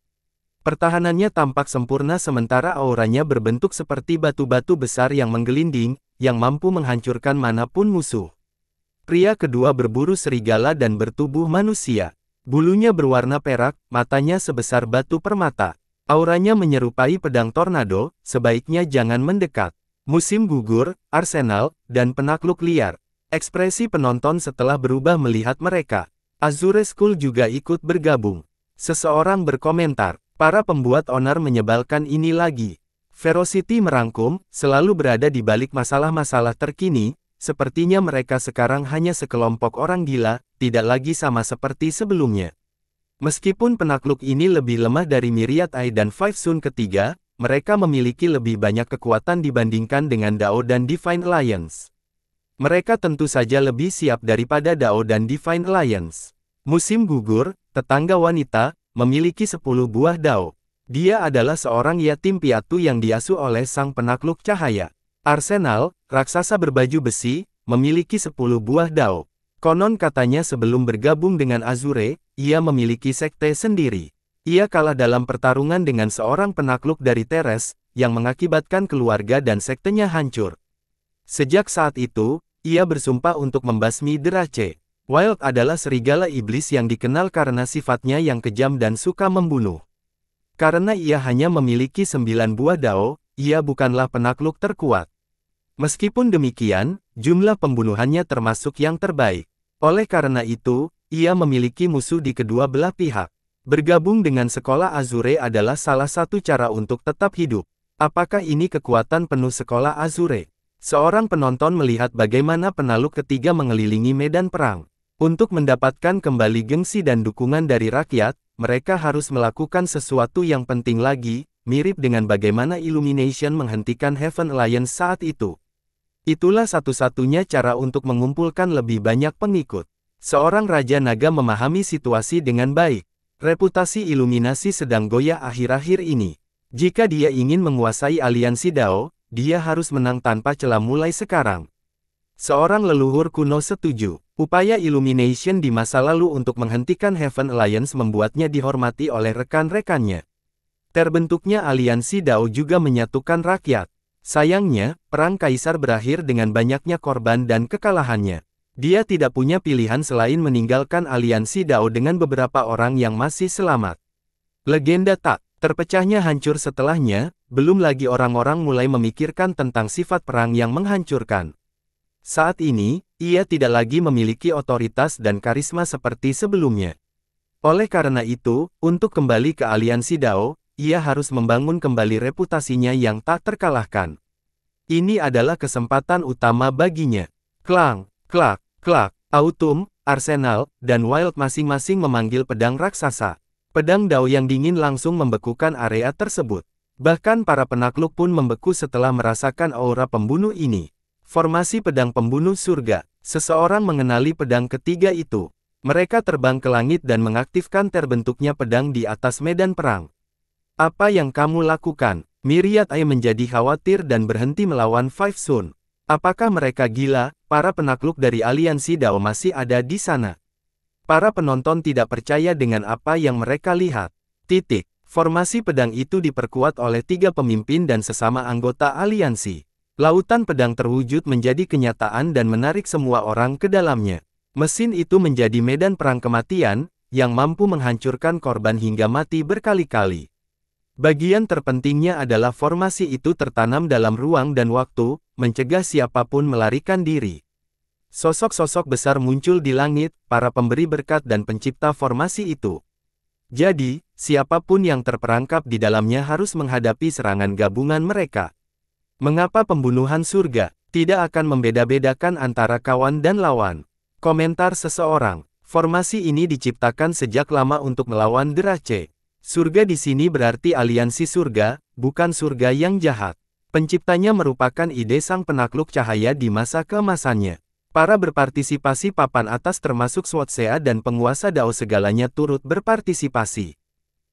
Pertahanannya tampak sempurna sementara auranya berbentuk seperti batu-batu besar yang menggelinding, yang mampu menghancurkan manapun musuh. Pria kedua berburu serigala dan bertubuh manusia. Bulunya berwarna perak, matanya sebesar batu permata. Auranya menyerupai pedang tornado, sebaiknya jangan mendekat. Musim gugur, Arsenal, dan penakluk liar. Ekspresi penonton setelah berubah melihat mereka. Azure School juga ikut bergabung. Seseorang berkomentar, para pembuat onar menyebalkan ini lagi. Ferocity merangkum, selalu berada di balik masalah-masalah terkini, sepertinya mereka sekarang hanya sekelompok orang gila, tidak lagi sama seperti sebelumnya. Meskipun penakluk ini lebih lemah dari Miriat Ai dan Five Sun ketiga, mereka memiliki lebih banyak kekuatan dibandingkan dengan Dao dan Divine Alliance. Mereka tentu saja lebih siap daripada DAO dan Divine Alliance. Musim gugur, tetangga wanita, memiliki 10 buah DAO. Dia adalah seorang yatim piatu yang diasuh oleh sang penakluk cahaya. Arsenal, raksasa berbaju besi, memiliki 10 buah DAO. Konon katanya sebelum bergabung dengan Azure, ia memiliki sekte sendiri. Ia kalah dalam pertarungan dengan seorang penakluk dari Teres, yang mengakibatkan keluarga dan sektenya hancur. Sejak saat itu, ia bersumpah untuk membasmi Derace. Wild adalah serigala iblis yang dikenal karena sifatnya yang kejam dan suka membunuh. Karena ia hanya memiliki sembilan buah dao, ia bukanlah penakluk terkuat. Meskipun demikian, jumlah pembunuhannya termasuk yang terbaik. Oleh karena itu, ia memiliki musuh di kedua belah pihak. Bergabung dengan sekolah Azure adalah salah satu cara untuk tetap hidup. Apakah ini kekuatan penuh sekolah Azure? Seorang penonton melihat bagaimana penaluk ketiga mengelilingi medan perang. Untuk mendapatkan kembali gengsi dan dukungan dari rakyat, mereka harus melakukan sesuatu yang penting lagi, mirip dengan bagaimana Illumination menghentikan Heaven Alliance saat itu. Itulah satu-satunya cara untuk mengumpulkan lebih banyak pengikut. Seorang Raja Naga memahami situasi dengan baik. Reputasi Illuminasi sedang goyah akhir-akhir ini. Jika dia ingin menguasai aliansi Dao, dia harus menang tanpa celah mulai sekarang. Seorang leluhur kuno setuju. Upaya Illumination di masa lalu untuk menghentikan Heaven Alliance membuatnya dihormati oleh rekan-rekannya. Terbentuknya aliansi Dao juga menyatukan rakyat. Sayangnya, perang kaisar berakhir dengan banyaknya korban dan kekalahannya. Dia tidak punya pilihan selain meninggalkan aliansi Dao dengan beberapa orang yang masih selamat. Legenda tak terpecahnya hancur setelahnya, belum lagi orang-orang mulai memikirkan tentang sifat perang yang menghancurkan. Saat ini, ia tidak lagi memiliki otoritas dan karisma seperti sebelumnya. Oleh karena itu, untuk kembali ke aliansi Dao, ia harus membangun kembali reputasinya yang tak terkalahkan. Ini adalah kesempatan utama baginya. Klang, Klak, Klak, Autumn, Arsenal, dan Wild masing-masing memanggil pedang raksasa. Pedang Dao yang dingin langsung membekukan area tersebut. Bahkan para penakluk pun membeku setelah merasakan aura pembunuh ini. Formasi pedang pembunuh surga, seseorang mengenali pedang ketiga itu. Mereka terbang ke langit dan mengaktifkan terbentuknya pedang di atas medan perang. Apa yang kamu lakukan? Miriat Ai menjadi khawatir dan berhenti melawan Five Sun. Apakah mereka gila? Para penakluk dari aliansi Dao masih ada di sana. Para penonton tidak percaya dengan apa yang mereka lihat. Titik. Formasi pedang itu diperkuat oleh tiga pemimpin dan sesama anggota aliansi. Lautan pedang terwujud menjadi kenyataan dan menarik semua orang ke dalamnya. Mesin itu menjadi medan perang kematian, yang mampu menghancurkan korban hingga mati berkali-kali. Bagian terpentingnya adalah formasi itu tertanam dalam ruang dan waktu, mencegah siapapun melarikan diri. Sosok-sosok besar muncul di langit, para pemberi berkat dan pencipta formasi itu. Jadi, siapapun yang terperangkap di dalamnya harus menghadapi serangan gabungan mereka. Mengapa pembunuhan surga tidak akan membeda-bedakan antara kawan dan lawan? Komentar seseorang, formasi ini diciptakan sejak lama untuk melawan Derace. Surga di sini berarti aliansi surga, bukan surga yang jahat. Penciptanya merupakan ide sang penakluk cahaya di masa keemasannya. Para berpartisipasi papan atas termasuk Swatsea dan penguasa Dao segalanya turut berpartisipasi.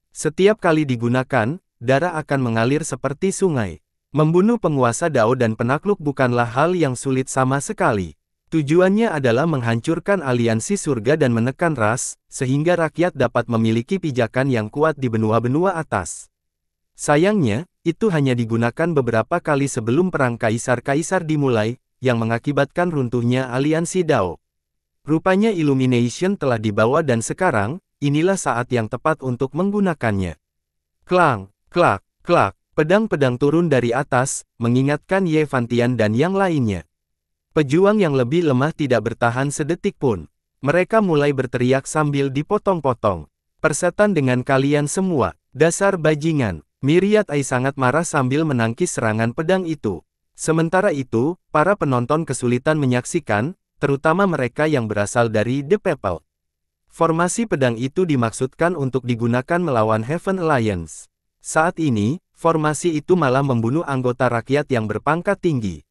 Setiap kali digunakan, darah akan mengalir seperti sungai. Membunuh penguasa Dao dan penakluk bukanlah hal yang sulit sama sekali. Tujuannya adalah menghancurkan aliansi surga dan menekan ras, sehingga rakyat dapat memiliki pijakan yang kuat di benua-benua atas. Sayangnya, itu hanya digunakan beberapa kali sebelum Perang Kaisar-Kaisar dimulai, yang mengakibatkan runtuhnya aliansi DAO. Rupanya Illumination telah dibawa dan sekarang, inilah saat yang tepat untuk menggunakannya. Klang, klak, klak, pedang-pedang turun dari atas, mengingatkan Ye Fantian dan yang lainnya. Pejuang yang lebih lemah tidak bertahan sedetik pun. Mereka mulai berteriak sambil dipotong-potong. Persetan dengan kalian semua, dasar bajingan. Miriat Ai sangat marah sambil menangkis serangan pedang itu. Sementara itu, para penonton kesulitan menyaksikan, terutama mereka yang berasal dari The People. Formasi pedang itu dimaksudkan untuk digunakan melawan Heaven Alliance. Saat ini, formasi itu malah membunuh anggota rakyat yang berpangkat tinggi.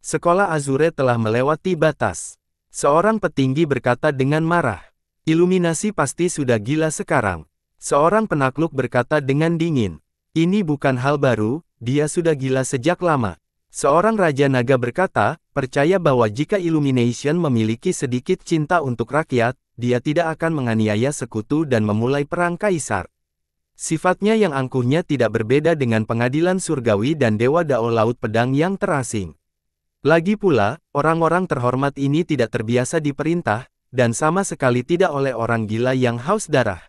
Sekolah Azure telah melewati batas. Seorang petinggi berkata dengan marah, Iluminasi pasti sudah gila sekarang. Seorang penakluk berkata dengan dingin, Ini bukan hal baru, dia sudah gila sejak lama. Seorang Raja Naga berkata, percaya bahwa jika Illumination memiliki sedikit cinta untuk rakyat, dia tidak akan menganiaya sekutu dan memulai perang kaisar. Sifatnya yang angkuhnya tidak berbeda dengan pengadilan surgawi dan Dewa Dao Laut Pedang yang terasing. Lagi pula, orang-orang terhormat ini tidak terbiasa diperintah, dan sama sekali tidak oleh orang gila yang haus darah.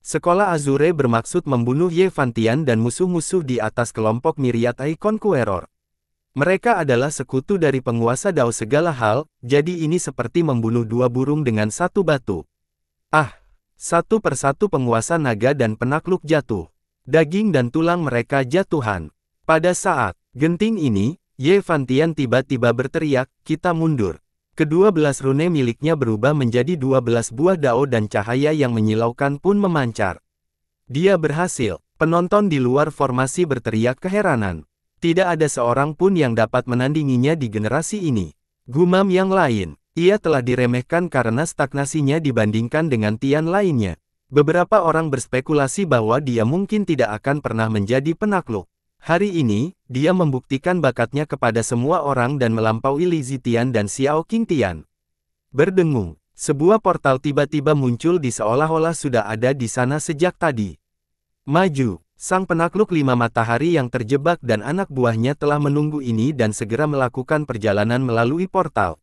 Sekolah Azure bermaksud membunuh Yevantian dan musuh-musuh di atas kelompok Miriatai Conqueror. Mereka adalah sekutu dari penguasa Dao segala hal, jadi ini seperti membunuh dua burung dengan satu batu. Ah! Satu persatu penguasa naga dan penakluk jatuh. Daging dan tulang mereka jatuhan. Pada saat genting ini, Ye Fantian tiba-tiba berteriak, kita mundur. Kedua belas rune miliknya berubah menjadi dua belas buah dao dan cahaya yang menyilaukan pun memancar. Dia berhasil. Penonton di luar formasi berteriak keheranan. Tidak ada seorang pun yang dapat menandinginya di generasi ini. Gumam yang lain, ia telah diremehkan karena stagnasinya dibandingkan dengan Tian lainnya. Beberapa orang berspekulasi bahwa dia mungkin tidak akan pernah menjadi penakluk. Hari ini, dia membuktikan bakatnya kepada semua orang dan melampaui Li Zitian dan Xiao Qing Tian. Berdengung, sebuah portal tiba-tiba muncul di seolah-olah sudah ada di sana sejak tadi. Maju, Sang penakluk lima matahari yang terjebak dan anak buahnya telah menunggu ini dan segera melakukan perjalanan melalui portal.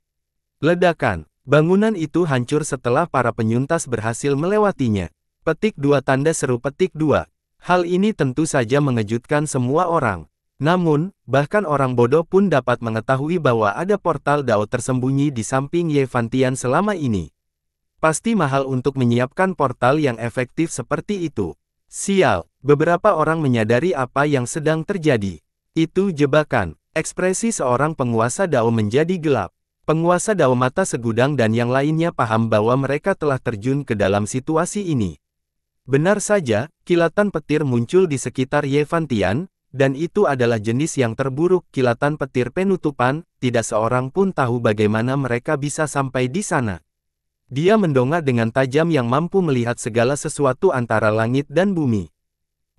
Ledakan, bangunan itu hancur setelah para penyuntas berhasil melewatinya. Petik dua tanda seru petik dua. Hal ini tentu saja mengejutkan semua orang. Namun, bahkan orang bodoh pun dapat mengetahui bahwa ada portal Dao tersembunyi di samping Yevantian selama ini. Pasti mahal untuk menyiapkan portal yang efektif seperti itu. Sial, beberapa orang menyadari apa yang sedang terjadi. Itu jebakan, ekspresi seorang penguasa Dao menjadi gelap. Penguasa Dao mata segudang dan yang lainnya paham bahwa mereka telah terjun ke dalam situasi ini. Benar saja, kilatan petir muncul di sekitar Yevantian, dan itu adalah jenis yang terburuk kilatan petir penutupan, tidak seorang pun tahu bagaimana mereka bisa sampai di sana. Dia mendongak dengan tajam yang mampu melihat segala sesuatu antara langit dan bumi.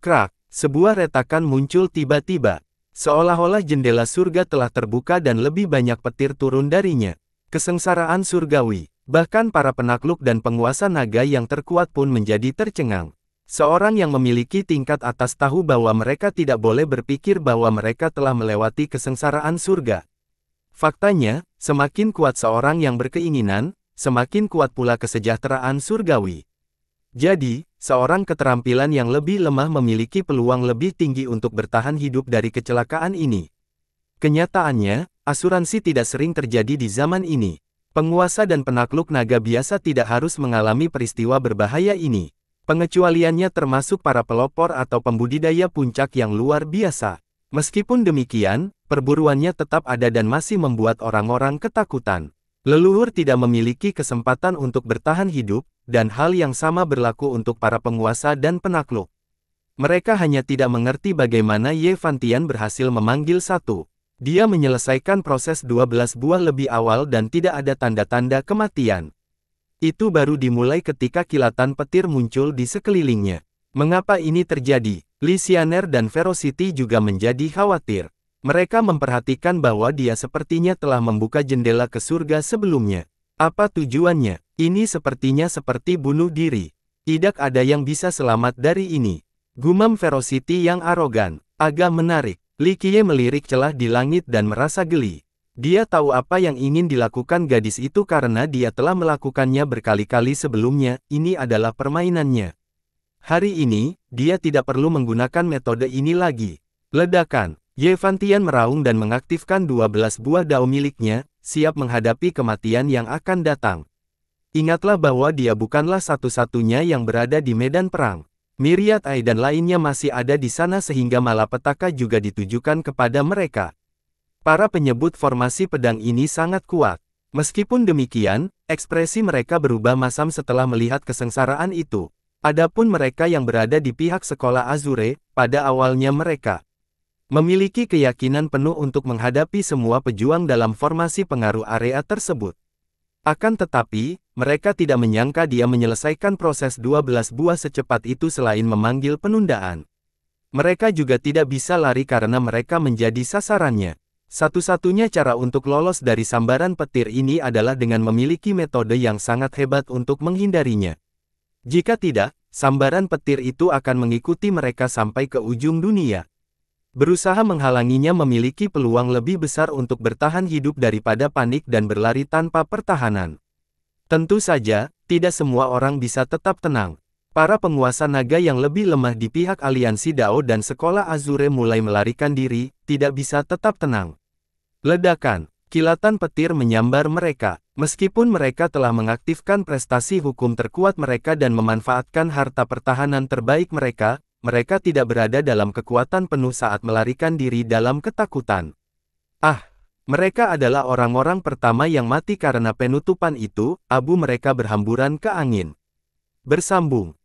Krak, sebuah retakan muncul tiba-tiba. Seolah-olah jendela surga telah terbuka dan lebih banyak petir turun darinya. Kesengsaraan surgawi. Bahkan para penakluk dan penguasa naga yang terkuat pun menjadi tercengang. Seorang yang memiliki tingkat atas tahu bahwa mereka tidak boleh berpikir bahwa mereka telah melewati kesengsaraan surga. Faktanya, semakin kuat seorang yang berkeinginan, semakin kuat pula kesejahteraan surgawi. Jadi, seorang keterampilan yang lebih lemah memiliki peluang lebih tinggi untuk bertahan hidup dari kecelakaan ini. Kenyataannya, asuransi tidak sering terjadi di zaman ini. Penguasa dan penakluk naga biasa tidak harus mengalami peristiwa berbahaya ini. Pengecualiannya termasuk para pelopor atau pembudidaya puncak yang luar biasa. Meskipun demikian, perburuannya tetap ada dan masih membuat orang-orang ketakutan. Leluhur tidak memiliki kesempatan untuk bertahan hidup, dan hal yang sama berlaku untuk para penguasa dan penakluk. Mereka hanya tidak mengerti bagaimana Ye Fantian berhasil memanggil satu. Dia menyelesaikan proses 12 buah lebih awal dan tidak ada tanda-tanda kematian. Itu baru dimulai ketika kilatan petir muncul di sekelilingnya. Mengapa ini terjadi? Lisianer dan Ferocity juga menjadi khawatir. Mereka memperhatikan bahwa dia sepertinya telah membuka jendela ke surga sebelumnya. Apa tujuannya? Ini sepertinya seperti bunuh diri. Tidak ada yang bisa selamat dari ini. Gumam Ferocity yang arogan, agak menarik. Likie melirik celah di langit dan merasa geli. Dia tahu apa yang ingin dilakukan gadis itu karena dia telah melakukannya berkali-kali sebelumnya, ini adalah permainannya. Hari ini, dia tidak perlu menggunakan metode ini lagi. Ledakan, Ye Yevantian meraung dan mengaktifkan 12 buah dao miliknya, siap menghadapi kematian yang akan datang. Ingatlah bahwa dia bukanlah satu-satunya yang berada di medan perang. Miriat Ai dan lainnya masih ada di sana sehingga malapetaka juga ditujukan kepada mereka. Para penyebut formasi pedang ini sangat kuat. Meskipun demikian, ekspresi mereka berubah masam setelah melihat kesengsaraan itu. Adapun mereka yang berada di pihak sekolah Azure, pada awalnya mereka Memiliki keyakinan penuh untuk menghadapi semua pejuang dalam formasi pengaruh area tersebut. Akan tetapi, mereka tidak menyangka dia menyelesaikan proses 12 buah secepat itu selain memanggil penundaan. Mereka juga tidak bisa lari karena mereka menjadi sasarannya. Satu-satunya cara untuk lolos dari sambaran petir ini adalah dengan memiliki metode yang sangat hebat untuk menghindarinya. Jika tidak, sambaran petir itu akan mengikuti mereka sampai ke ujung dunia berusaha menghalanginya memiliki peluang lebih besar untuk bertahan hidup daripada panik dan berlari tanpa pertahanan. Tentu saja, tidak semua orang bisa tetap tenang. Para penguasa naga yang lebih lemah di pihak aliansi Dao dan sekolah Azure mulai melarikan diri, tidak bisa tetap tenang. Ledakan, kilatan petir menyambar mereka. Meskipun mereka telah mengaktifkan prestasi hukum terkuat mereka dan memanfaatkan harta pertahanan terbaik mereka, mereka tidak berada dalam kekuatan penuh saat melarikan diri dalam ketakutan. Ah, mereka adalah orang-orang pertama yang mati karena penutupan itu, abu mereka berhamburan ke angin. Bersambung